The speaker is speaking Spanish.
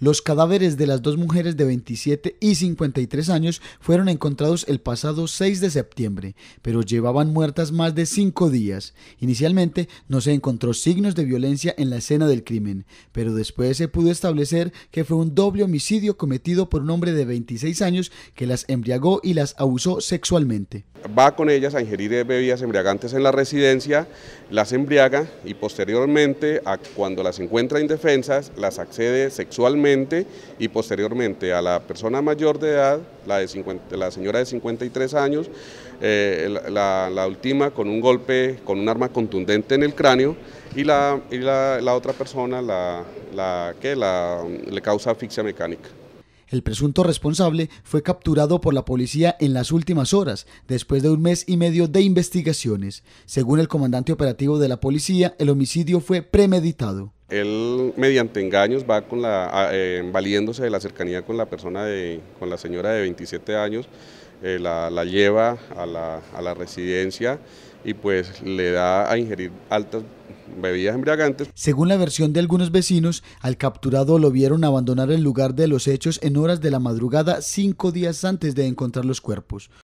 Los cadáveres de las dos mujeres de 27 y 53 años fueron encontrados el pasado 6 de septiembre, pero llevaban muertas más de cinco días. Inicialmente no se encontró signos de violencia en la escena del crimen, pero después se pudo establecer que fue un doble homicidio cometido por un hombre de 26 años que las embriagó y las abusó sexualmente va con ellas a ingerir bebidas embriagantes en la residencia, las embriaga y posteriormente, cuando las encuentra indefensas, las accede sexualmente y posteriormente a la persona mayor de edad, la, de la señora de 53 años, eh, la, última con un golpe, con un arma contundente en el cráneo y la, otra persona que le causa asfixia mecánica. El presunto responsable fue capturado por la policía en las últimas horas, después de un mes y medio de investigaciones. Según el comandante operativo de la policía, el homicidio fue premeditado. Él, mediante engaños, va con la, eh, valiéndose de la cercanía con la persona, con la señora de 27 años, eh, la, lleva a la, a la residencia y pues le da a ingerir altas bebidas Según la versión de algunos vecinos, al capturado lo vieron abandonar el lugar de los hechos en horas de la madrugada cinco días antes de encontrar los cuerpos.